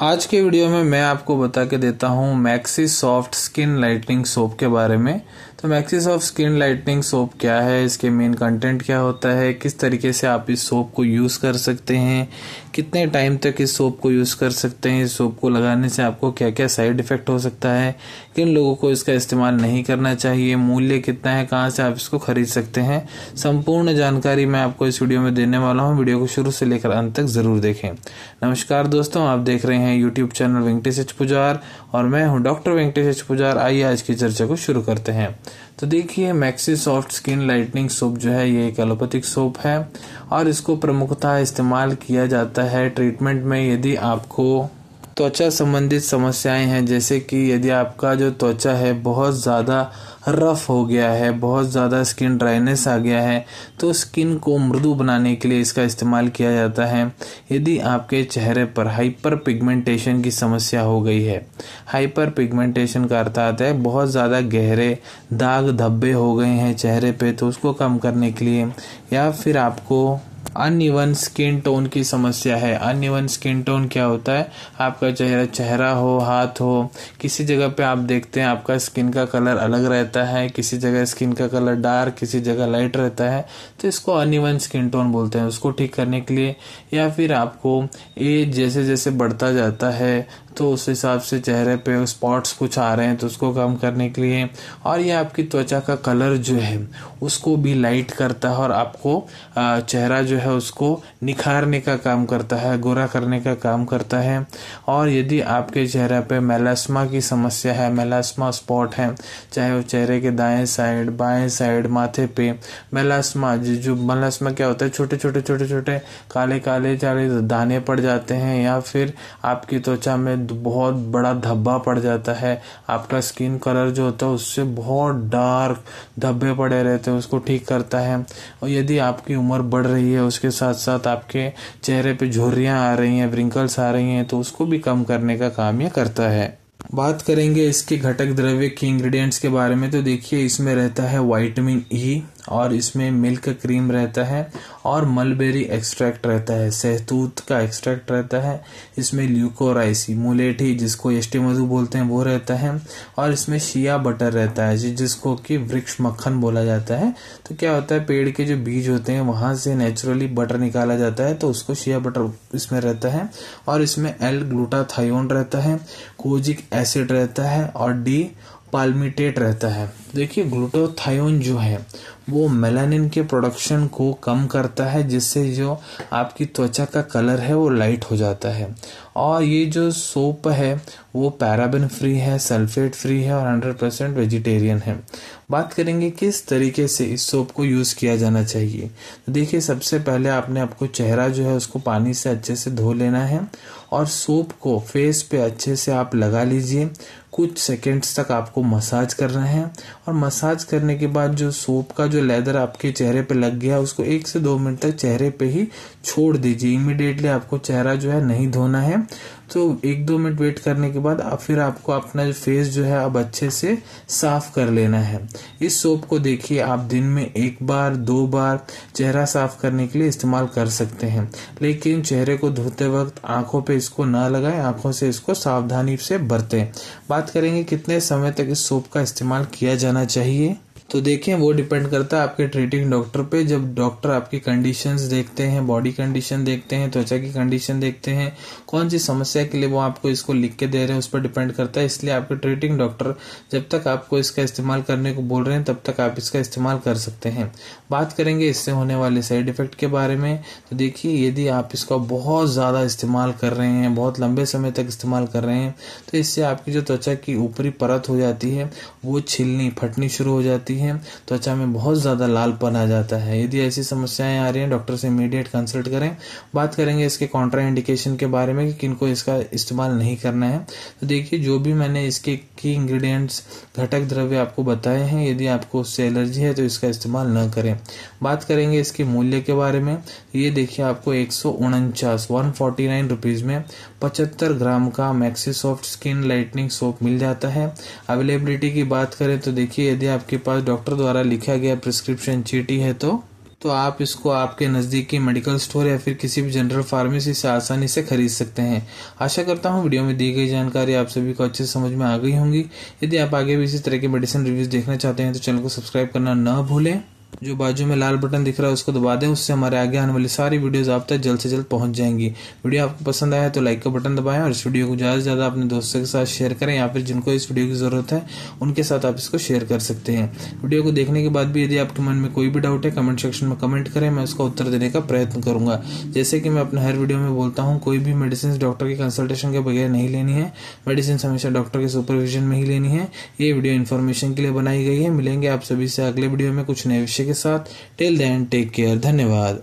आज के वीडियो में मैं आपको बता के देता हूँ Maxi soft skin lightening soap के बारे में तो Maxis of skin lightening soap क्या है इसके मेन कंटेंट क्या होता है किस तरीके से आप इस सोप को यूज़ कर सकते हैं कितने टाइम तक इस सोप को यूज़ कर सकते हैं इस सोप को लगाने से आपको क्या क्या साइड इफ़ेक्ट हो सकता है किन लोगों को इसका इस्तेमाल नहीं करना चाहिए मूल्य कितना है कहाँ से आप इसको खरीद सकते हैं संपूर्ण जानकारी मैं आपको इस वीडियो में देने वाला हूँ वीडियो को शुरू से लेकर अंत तक ज़रूर देखें नमस्कार दोस्तों आप देख रहे हैं YouTube channel Venkatesh H Pujar और मैं हूँ डॉक्टर वेंकटेश एच पुजार आइए आज की चर्चा को शुरू करते हैं तो देखिए Maxi soft skin lightening soap जो है ये एक एलोपैथिक सोप है और इसको प्रमुखतः इस्तेमाल किया जाता है ट्रीटमेंट में यदि आपको त्वचा संबंधित समस्याएं हैं जैसे कि यदि आपका जो त्वचा है बहुत ज़्यादा रफ़ हो गया है बहुत ज़्यादा स्किन ड्राइनेस आ गया है तो स्किन को मृदु बनाने के लिए इसका इस्तेमाल किया जाता है यदि आपके चेहरे पर हाइपर पिगमेंटेशन की समस्या हो गई है हाइपर पिगमेंटेशन का अर्थ आता है बहुत ज़्यादा गहरे दाग धब्बे हो गए हैं चेहरे पे तो उसको कम करने के लिए या फिर आपको अनइवन स्किन टोन की समस्या है अनइवन स्किन टोन क्या होता है आपका चेहरा चेहरा हो हाथ हो किसी जगह पे आप देखते हैं आपका स्किन का कलर अलग रहता है किसी जगह स्किन का कलर डार्क किसी जगह लाइट रहता है तो इसको अनइवन स्किन टोन बोलते हैं उसको ठीक करने के लिए या फिर आपको एज जैसे जैसे बढ़ता जाता है तो उस हिसाब से चेहरे पे स्पॉट्स कुछ आ रहे हैं तो उसको कम करने के लिए और ये आपकी त्वचा का कलर जो है उसको भी लाइट करता है और आपको चेहरा जो है उसको निखारने का काम करता है गोरा करने का काम करता है और यदि आपके चेहरे पे मेलास्मा की समस्या है मेलास्मा स्पॉट है चाहे वो चेहरे के दाएं साइड बाएं साइड माथे पे मेलास्मा जो मेलास्मा क्या होता है छोटे छोटे छोटे छोटे काले काले चाले दाने पड़ जाते हैं या फिर आपकी त्वचा में तो बहुत बड़ा धब्बा पड़ जाता है आपका स्किन कलर जो होता है उससे बहुत डार्क धब्बे पड़े रहते हैं उसको ठीक करता है और यदि आपकी उम्र बढ़ रही है उसके साथ साथ आपके चेहरे पे झुर्रियाँ आ रही हैं ब्रिंकल्स आ रही हैं तो उसको भी कम करने का काम यह करता है बात करेंगे इसके घटक द्रव्य के इंग्रेडिएंट्स के बारे में तो देखिए इसमें रहता है वाइटमिन ई e, और इसमें मिल्क क्रीम रहता है और मलबेरी एक्सट्रैक्ट रहता है सहतूत का एक्सट्रैक्ट रहता है इसमें ल्यूकोराइसी मुलेठी जिसको यष्टि मधु बोलते हैं वो रहता है और इसमें शिया बटर रहता है जिसको कि वृक्ष मक्खन बोला जाता है तो क्या होता है पेड़ के जो बीज होते हैं वहाँ से नेचुरली बटर निकाला जाता है तो उसको शिया बटर इसमें रहता है और इसमें एल ग्लूटाथायोन रहता है कोजिक एसिड रहता है और डी पालमिटेट रहता है देखिए ग्लूटोथायोन जो है वो मेलानिन के प्रोडक्शन को कम करता है जिससे जो आपकी त्वचा का कलर है वो लाइट हो जाता है और ये जो सोप है वो पैराबिन फ्री है सल्फेट फ्री है और हंड्रेड परसेंट वेजिटेरियन है बात करेंगे किस तरीके से इस सोप को यूज़ किया जाना चाहिए तो देखिए सबसे पहले आपने आपको चेहरा जो है उसको पानी से अच्छे से धो लेना है और सोप को फेस पे अच्छे से आप लगा लीजिए कुछ सेकेंड्स तक आपको मसाज करना है और मसाज करने के बाद जो सोप का जो लेदर आपके चेहरे पे लग गया उसको एक से दो मिनट तक चेहरे पे ही छोड़ दीजिए इमिडिएटली आपको चेहरा जो है नहीं धोना है तो एक दो मिनट वेट करने के बाद आप फिर आपको अपना फेस जो है अब अच्छे से साफ कर लेना है इस सोप को देखिए आप दिन में एक बार दो बार चेहरा साफ करने के लिए इस्तेमाल कर सकते हैं लेकिन चेहरे को धोते वक्त आंखों पे इसको ना लगाएं आंखों से इसको सावधानी से बरतें बात करेंगे कितने समय तक इस सोप का इस्तेमाल किया जाना चाहिए तो देखें वो डिपेंड करता है आपके ट्रीटिंग डॉक्टर पे जब डॉक्टर आपकी कंडीशंस देखते हैं बॉडी कंडीशन देखते हैं त्वचा की कंडीशन देखते हैं कौन सी समस्या के लिए वो आपको इसको लिख के दे रहे हैं उस पर डिपेंड करता है इसलिए आपके ट्रीटिंग डॉक्टर जब तक आपको इसका इस्तेमाल करने को बोल रहे हैं तब तक आप इसका इस्तेमाल कर सकते हैं बात करेंगे इससे होने वाले साइड इफेक्ट के बारे में तो देखिए यदि आप इसका बहुत ज़्यादा इस्तेमाल कर रहे हैं बहुत लंबे समय तक इस्तेमाल कर रहे हैं तो इससे आपकी जो त्वचा की ऊपरी परत हो जाती है वो छिलनी फटनी शुरू हो जाती है है त्वचा तो अच्छा में बहुत ज़्यादा लालपन आ जाता है यदि ऐसी समस्याएं आ रही हैं डॉक्टर से इमीडिएट कंसल्ट करें बात करेंगे इसके कॉन्ट्रा इंडिकेशन के बारे में कि किनको इसका इस्तेमाल नहीं करना है तो देखिए जो भी मैंने इसके की इंग्रेडिएंट्स घटक द्रव्य आपको बताए हैं यदि आपको उससे एलर्जी है तो इसका इस्तेमाल न करें बात करेंगे इसके मूल्य के बारे में ये देखिए आपको एक सौ उनचास में पचहत्तर ग्राम का Maxi soft skin lightening soap मिल जाता है अवेलेबिलिटी की बात करें तो देखिए यदि आपके पास डॉक्टर द्वारा लिखा गया प्रिस्क्रिप्शन चीटी है तो तो आप इसको आपके नज़दीकी मेडिकल स्टोर या फिर किसी भी जनरल फार्मेसी से आसानी से खरीद सकते हैं आशा करता हूँ वीडियो में दी गई जानकारी आप सभी को अच्छे समझ में आ गई होंगी यदि आप आगे भी इसी तरह के मेडिसिन रिव्यूज़ देखना चाहते हैं तो चैनल को सब्सक्राइब करना न भूलें जो बाजू में लाल बटन दिख रहा है उसको दबा दें उससे हमारे आगे आने वाली सारी वीडियोस आप तक जल्द से जल्द पहुंच जाएंगी वीडियो आपको पसंद आया तो लाइक का बटन दबाएं और इस वीडियो को ज़्यादा से ज़्यादा अपने दोस्तों के साथ शेयर करें या फिर जिनको इस वीडियो की ज़रूरत है उनके साथ आप इसको शेयर कर सकते हैं वीडियो को देखने के बाद भी यदि आपके मन में कोई भी डाउट है कमेंट सेक्शन में कमेंट करें मैं उसका उत्तर देने का प्रयत्न करूंगा जैसे कि मैं अपने हर वीडियो में बोलता हूँ कोई भी मेडिसिन डॉक्टर की कंसल्टेशन के बगैर नहीं लेनी है मेडिसिन हमेशा डॉक्टर के सुपरविजन में ही लेनी है ये वीडियो इन्फॉर्मेशन के लिए बनाई गई है मिलेंगे आप सभी से अगले वीडियो में कुछ नए विषय के साथ टिल देन टेक केयर धन्यवाद